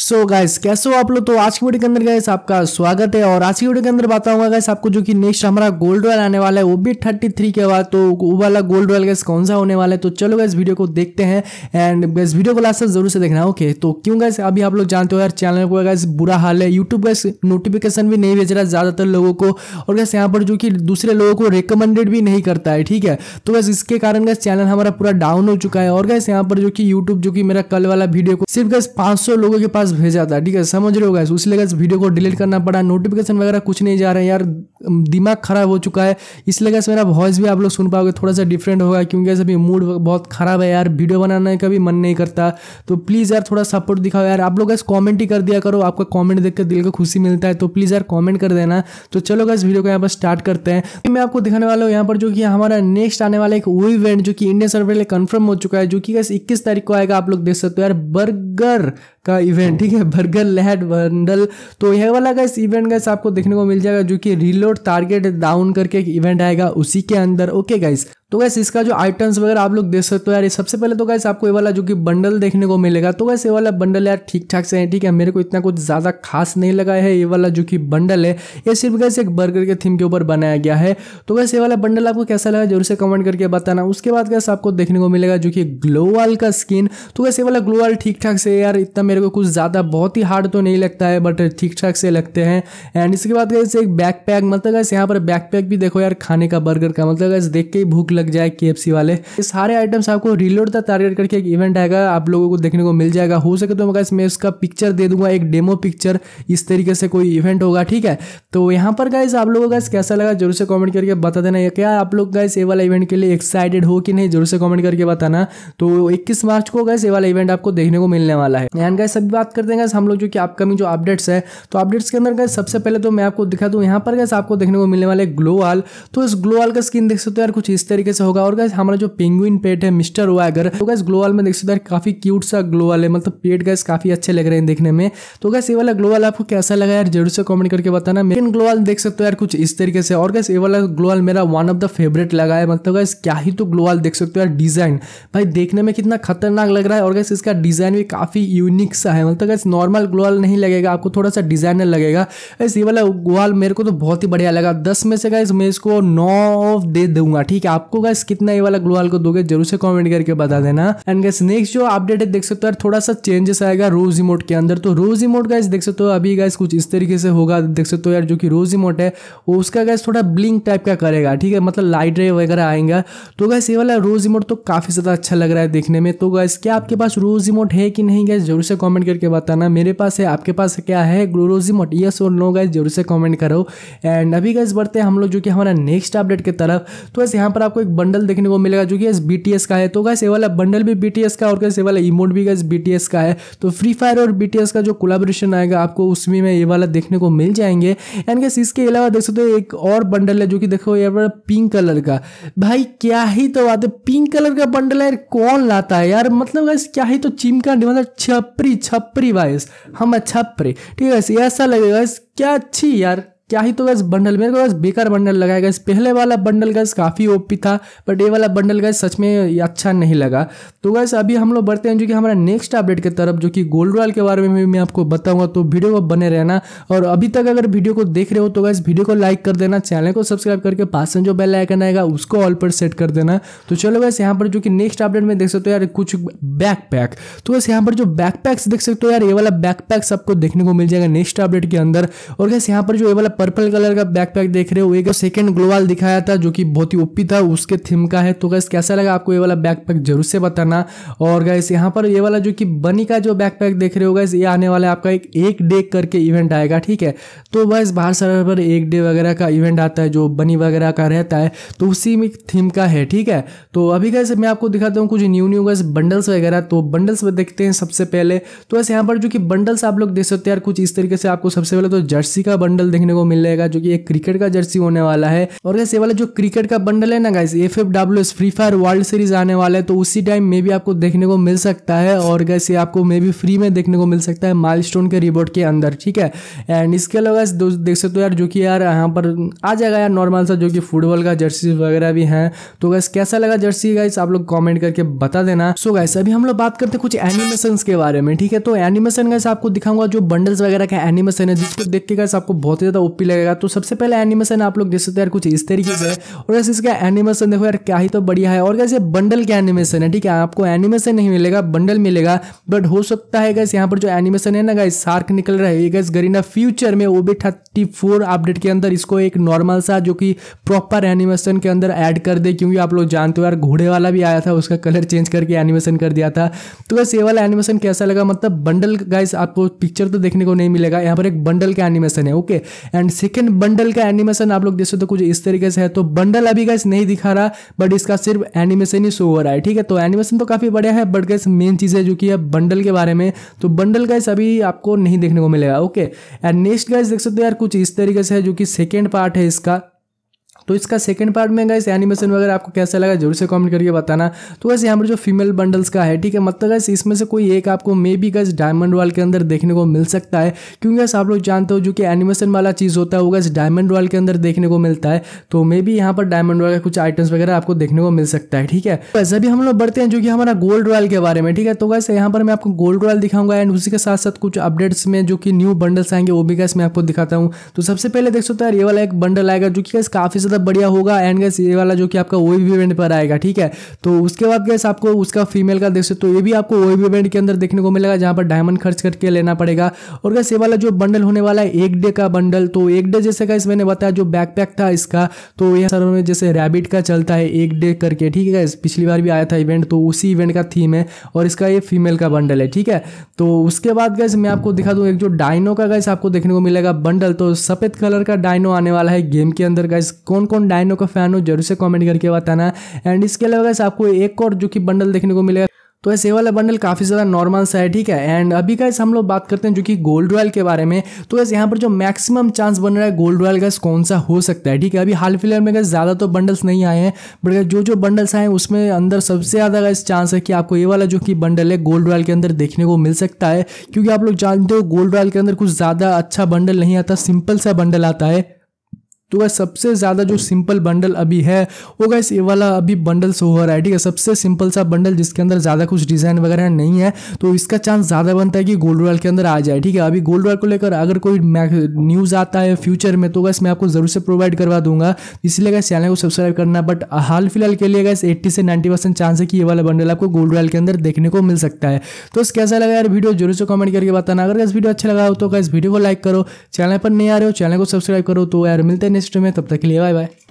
सो so guys कैसे हो आप लोग तो आज की वीडियो के अंदर गाइस आपका स्वागत है और आज की वीडियो के अंदर बताऊंगा गाइस आपको जो कि नेक्स्ट हमारा गोल्ड रॉयल आने वाला है वो भी थर्टी थ्री के बाद तो वो वाला गोल्ड रॉयल गैस कौन सा होने वाला है तो चलो गाइस वीडियो को देखते हैं एंड गैस वीडियो को लास्ट जरूर से देखना ओके तो क्यों गैस अभी आप लोग जानते हो यार चैनल को गैस बुरा हाल है यूट्यूब गैस नोटिफिकेशन भी नहीं भेज रहा ज़्यादातर लोगों को और गैस यहाँ पर जो कि दूसरे लोगों को रिकमेंडेड भी नहीं करता है ठीक है तो गैस इसके कारण गैस चैनल हमारा पूरा डाउन हो चुका है और गैस यहाँ पर जो कि यूट्यूब जो कि मेरा कल वाला वीडियो को सिर्फ गैस पांच लोगों के पास पास भेजा था ठीक है समझ रहे हो गैस इसलिए लिए वीडियो को डिलीट करना पड़ा नोटिफिकेशन वगैरह कुछ नहीं जा रहे यार दिमाग खराब हो चुका है इसलिए गैस मेरा वॉइस भी आप लोग सुन पाओगे थोड़ा सा डिफरेंट होगा क्योंकि अभी मूड बहुत खराब है यार वीडियो बनाने का भी मन नहीं करता तो प्लीज़ यार थोड़ा सपोर्ट दिखाओ यार आप लोग गैस कॉमेंट ही कर दिया करो आपका कॉमेंट देख कर दिल को खुशी मिलता है तो प्लीज़ यार कॉमेंट कर देना तो चलो गैस वीडियो को यहाँ पर स्टार्ट करते हैं तो मैं आपको दिखाने वाला हूँ यहाँ पर जो कि हमारा नेक्स्ट आने वाला एक वो इवेंट जो कि इंडियन सर्वे कन्फर्म हो चुका है जो कि गैस इक्कीस तारीख को आएगा आप लोग देख सकते हो यार बर्गर का इवेंट हाँ। ठीक है बर्गर लैड बंडल तो यह वाला गैस इवेंट गैस आपको देखने को मिल जाएगा जो कि रीलोड टारगेट डाउन करके एक इवेंट आएगा उसी के अंदर ओके गाइस तो वैसे इसका जो आइटम्स वगैरह आप लोग देख सकते हो यार ये सबसे पहले तो गैस आपको ये वाला जो कि बंडल देखने को मिलेगा तो वैसे ये वाला बंडल यार ठीक ठाक से है ठीक है मेरे को इतना कुछ ज़्यादा खास नहीं लगा है ये वाला जो कि बंडल है ये सिर्फ गैस एक बर्गर के थीम के ऊपर बनाया गया है तो वैसे ये वाला बंडल आपको कैसा लगा जरूर से कमेंट करके बताना उसके बाद गैस आपको देखने को मिलेगा जो कि ग्लोवाल का स्किन तो वैसे वाला ग्लोवाल ठीक ठाक से यार इतना मेरे को कुछ ज़्यादा बहुत ही हार्ड तो नहीं लगता है बट ठीक ठाक से लगते हैं एंड इसके बाद गैस एक बैक पैक मतलब गैस यहाँ पर बैक पैक भी देखो यार खाने का बर्गर का मतलब गैस देख के ही भूख लग जाए के वाले ये सारे आइटम्स आपको रिलोड तक टारगेट करके एक इवेंट आएगा आप लोगों को देखने को मिल जाएगा हो सके तो मैं इसमें उसका पिक्चर दे दूंगा एक डेमो पिक्चर इस तरीके से कोई इवेंट होगा ठीक है तो यहाँ पर गाइज आप लोगों का कैसा लगा जरूर से कॉमेंट करके बता देना क्या आप लोग गाइस ये वाला इवेंट के लिए एक्साइटेड हो कि नहीं जरूर से कॉमेंट करके बताना तो इक्कीस मार्च को गाइस ये वाला इवेंट आपको देखने को मिलने वाला है एंड गाइस सभी बात करते हैं हम लोग जो कि अपकमिंग जो अपडेट्स है तो अपडेट्स के अंदर गए सबसे पहले तो मैं आपको दिखा दूँ यहाँ पर गए आपको देखने को मिलने वाले है ग्लो वाल तो इस ग्लो वाल का स्किन देख सकते हो यार कुछ इस तरीके तरीके से होगा और गैस हमारा जो पेंगुइन पेट है मिस्टर वैगर तो गैस ग्लोअल में देख सकते हैं काफी क्यूट सा ग्लोअल है मतलब पेट गैस काफी अच्छे लग रहे हैं देखने में तो गैस ये वाला ग्लोअल आपको कैसा लगा यार जरूर से कॉमेंट करके बताना मेन ग्लोअल देख सकते हो यार कुछ इस तरीके से और गैस ये वाला ग्लोअल मेरा वन ऑफ द फेवरेट लगा है मतलब गैस क्या ही तो ग्लोअल देख सकते हो यार डिजाइन भाई देखने में कितना खतरनाक लग रहा है और गैस इसका डिजाइन भी काफी यूनिक सा है मतलब गैस नॉर्मल ग्लोअल नहीं लगेगा आपको थोड़ा सा डिजाइनर लगेगा गैस ये वाला ग्लोअल मेरे को तो बहुत ही बढ़िया लगा दस में से गैस मैं इसको नौ दे दूंगा ठीक है आपको आपको गैस कितना ये वाला ग्लू को दोगे जरूर से कमेंट करके बता देना एंड गैस नेक्स्ट जो अपडेट है देख सकते हो थोड़ा सा चेंजेस आएगा रोज इमोट के अंदर तो रोज इमोट गैस देख सकते हो अभी गैस कुछ इस तरीके से होगा देख सकते हो यार जो कि रोज इमोट है वो उसका गैस थोड़ा ब्लिंक टाइप का करेगा ठीक है मतलब लाइट रे वगैरह आएगा तो गैस ये वाला रोज इमोट तो काफ़ी ज़्यादा अच्छा लग रहा है देखने में तो गैस क्या आपके पास रोज इमोट है कि नहीं गैस जरूर से कॉमेंट करके बताना मेरे पास है आपके पास क्या है रोज इमोट यस और नो गैस जरूर से कॉमेंट करो एंड अभी गैस बढ़ते हैं हम लोग जो कि हमारा नेक्स्ट अपडेट की तरफ तो बस यहाँ पर आपको एक बंडल देखने को मिलेगा जो कि बी टी का है तो गैस ये वाला बंडल भी बी टी एस का और कैसे वाला इमोट भी गैस बी का है तो फ्री फायर और बी का जो कोलाब्रेशन आएगा आपको उसमें में ये वाला देखने को मिल जाएंगे एंड गैस इसके अलावा देख सकते हो एक और बंडल है जो कि देखो ये वाला पिंक कलर का भाई क्या ही तो बात है पिंक कलर का बंडल है कौन लाता है यार मतलब गैस क्या ही तो चिमका मतलब छपरी छपरी वाइस हम छपरी ठीक है ऐसा लगेगा क्या अच्छी यार क्या ही तो गैस बंडल मेरे को बस बेकार बंडल लगाया गैस पहले वाला बंडल गैस काफ़ी ओपी था बट ये वाला बंडल गैस सच में अच्छा नहीं लगा तो गैस अभी हम लोग बढ़ते हैं जो कि हमारा नेक्स्ट अपडेट की तरफ जो कि गोल्ड रॉयल के बारे में भी मैं आपको बताऊंगा तो वीडियो को बने रहना और अभी तक अगर वीडियो को देख रहे हो तो गैस वीडियो को लाइक कर देना चैनल को सब्सक्राइब करके पास में जो बेल आइकन आएगा उसको ऑल पर सेट कर देना तो चलो गैस यहाँ पर जो कि नेक्स्ट अपडेट में देख सकते हो यार कुछ पैक तो गैस यहाँ पर जो पैक्स देख सकते हो यार ये वाला पैक्स आपको देखने को मिल जाएगा नेक्स्ट अपडेट के अंदर और गैस यहाँ पर जो ये वाला पर्पल कलर का बैकपैक देख रहे हो एक सेकंड ग्लोवाल दिखाया था जो कि बहुत ही ओपी था उसके थीम का है तो गैस कैसा लगा आपको ये वाला बैकपैक जरूर से बताना और गैस यहाँ पर ये वाला जो कि बनी का जो बैकपैक देख रहे हो गैस ये आने वाला आपका एक एक डे करके इवेंट आएगा ठीक है तो बस बाहर सर्वर पर एक डे वगैरह का इवेंट आता है जो बनी वगैरह का रहता है तो उसी में थीम का है ठीक है तो अभी गैस मैं आपको दिखाता हूँ कुछ न्यू न्यू गैस बंडल्स वगैरह तो बंडल्स में देखते हैं सबसे पहले तो बस यहाँ पर जो कि बंडल्स आप लोग देख सकते हैं यार कुछ इस तरीके से आपको सबसे पहले तो जर्सी का बंडल देखने को मिलेगा जो कि एक क्रिकेट का जर्सी होने वाला है और गैस ये वाला जो क्रिकेट का बंडल है ना guys F F W S Free Fire World Series आने वाला है तो उसी टाइम में भी आपको देखने को मिल सकता है और गैस ये आपको मे भी फ्री में देखने को मिल सकता है माइल के रिबोट के अंदर ठीक है एंड इसके अलावा देख सकते हो यार जो कि यार यहाँ पर आ जाएगा यार नॉर्मल सा जो कि फुटबॉल का जर्सी वगैरह भी है तो गैस कैसा लगा जर्सी गाइस आप लोग कॉमेंट करके बता देना सो गैस अभी हम लोग बात करते हैं कुछ एनिमेशन के बारे में ठीक है तो एनिमेशन गैस आपको दिखाऊंगा जो बंडल्स वगैरह का एनिमेशन है जिसको देख के गैस आपको बहुत ही ज्यादा ओपी लगेगा तो सबसे पहले एनिमेशन आप लोग देख सकते हैं कुछ इस तरीके से और वैसे इसका एनिमेशन देखो यार क्या ही तो बढ़िया है और कैसे बंडल के एनिमेशन है ठीक है आपको एनिमेशन नहीं मिलेगा बंडल मिलेगा बट हो सकता है गैस यहाँ पर जो एनिमेशन है ना गाइस सार्क निकल रहा है गैस गरीना फ्यूचर में ओबी थर्टी फोर अपडेट के अंदर इसको एक नॉर्मल सा जो कि प्रॉपर एनिमेशन के अंदर ऐड कर दे क्योंकि आप लोग जानते हो यार घोड़े वाला भी आया था उसका कलर चेंज करके एनिमेशन कर दिया था तो बस ये वाला एनिमेशन कैसा लगा मतलब बंडल गाइस आपको पिक्चर तो देखने को नहीं मिलेगा यहाँ पर एक बंडल का एनिमेशन है okay and and second bundle का एनिमेशन आप लोग देख सकते हो कुछ इस तरीके से है तो बंडल अभी गैस नहीं दिखा रहा बट इसका सिर्फ एनिमेशन ही शो हो रहा है ठीक है तो एनिमेशन तो काफ़ी बढ़िया है बट गैस मेन चीज़ है जो कि है बंडल के बारे में तो बंडल गैस अभी आपको नहीं देखने को मिलेगा ओके एंड नेक्स्ट गैस देख सकते हो यार कुछ इस तरीके से है जो कि सेकेंड पार्ट है इसका तो इसका सेकंड पार्ट में गए एनिमेशन वगैरह आपको कैसा लगा जरूर से कमेंट करके बताना तो वैसे यहाँ पर जो फीमेल बंडल्स का है ठीक है मतलब गैस इसमें से कोई एक आपको मे बी गैस डायमंड वाल के अंदर देखने को मिल सकता है क्योंकि आप लोग जानते हो जो कि एनिमेशन वाला चीज़ होता है वो गैस डायमंड वाल के अंदर देखने को मिलता है तो मे बी यहाँ पर डायमंड वाल का कुछ आइटम्स वगैरह आपको देखने को मिल सकता है ठीक है वैसे तो भी हम लोग बढ़ते हैं जो कि हमारा गोल्ड रॉयल के बारे में ठीक है तो वैसे यहाँ पर मैं आपको गोल्ड रॉयल दिखाऊंगा एंड उसी के साथ साथ कुछ अपडेट्स में जो कि न्यू बंडल्स आएंगे वो भी गैस मैं आपको दिखाता हूँ तो सबसे पहले देख सकते हैं ये वाला एक बंडल आएगा जो कि गैस काफ़ी ज़्यादा ज़्यादा मतलब बढ़िया होगा एंड गैस ये वाला जो कि आपका ओ इवेंट पर आएगा ठीक है तो उसके बाद गैस आपको उसका फीमेल का देख सकते हो तो ये भी आपको ओ इवेंट के अंदर देखने को मिलेगा जहाँ पर डायमंड खर्च करके लेना पड़ेगा और गैस ये वाला जो बंडल होने वाला है एक डे का बंडल तो एक डे जैसे गैस मैंने बताया जो बैकपैक था इसका तो यह सर में जैसे रैबिट का चलता है एक डे करके ठीक है गैस पिछली बार भी आया था इवेंट तो उसी इवेंट का थीम है और इसका ये फीमेल का बंडल है ठीक है तो उसके बाद गैस मैं आपको दिखा दूँ एक जो डायनो का गैस आपको देखने को मिलेगा बंडल तो सफ़ेद कलर का डायनो आने वाला है गेम के अंदर गैस कौन कौन कौन डायनो का फैन हो जरूर से कमेंट करके बताना एंड इसके अलावा आपको एक और जो कि बंडल देखने को मिलेगा तो ऐसे वाला बंडल काफ़ी ज़्यादा नॉर्मल सा है ठीक है एंड अभी का हम लोग बात करते हैं जो कि गोल्ड रॉयल के बारे में तो ऐसे यहाँ पर जो मैक्सिमम चांस बन रहा है गोल्ड रॉयल का कौन सा हो सकता है ठीक है अभी हाल फिलहाल में ज़्यादा तो बंडल्स नहीं आए हैं बट जो जो बंडल्स आए हैं उसमें अंदर सबसे ज़्यादा का चांस है कि आपको ये वाला जो कि बंडल है गोल्ड रॉयल के अंदर देखने को मिल सकता है क्योंकि आप लोग जानते हो गोल्ड रॉयल के अंदर कुछ ज़्यादा अच्छा बंडल नहीं आता सिंपल सा बंडल आता है तो वह सबसे ज़्यादा जो सिंपल बंडल अभी है वो गैस ये वाला अभी बंडल शो हो रहा है ठीक है सबसे सिंपल सा बंडल जिसके अंदर ज़्यादा कुछ डिज़ाइन वगैरह नहीं है तो इसका चांस ज़्यादा बनता है कि गोल्ड रॉयल के अंदर आ जाए ठीक है अभी गोल्ड रॉयल को लेकर अगर कोई न्यूज़ आता है फ्यूचर में तो गैस मैं आपको ज़रूर से प्रोवाइड करवा दूंगा इसलिए गैस चैनल को सब्सक्राइब करना बट हाल फिलहाल के लिए गैस एट्टी से नाइन्टी परसेंट चांस है कि ये वाला बंडल आपको गोल्ड रॉयल के अंदर देखने को मिल सकता है तो इस कैसा लगा यार वीडियो जरूर से कमेंट करके बताना अगर इस वीडियो अच्छा लगा हो तो गैस वीडियो को लाइक करो चैनल पर नहीं आ रहे हो चैनल को सब्सक्राइब करो तो यार मिलते हैं नेक्स्ट में तब तक के लिए बाय बाय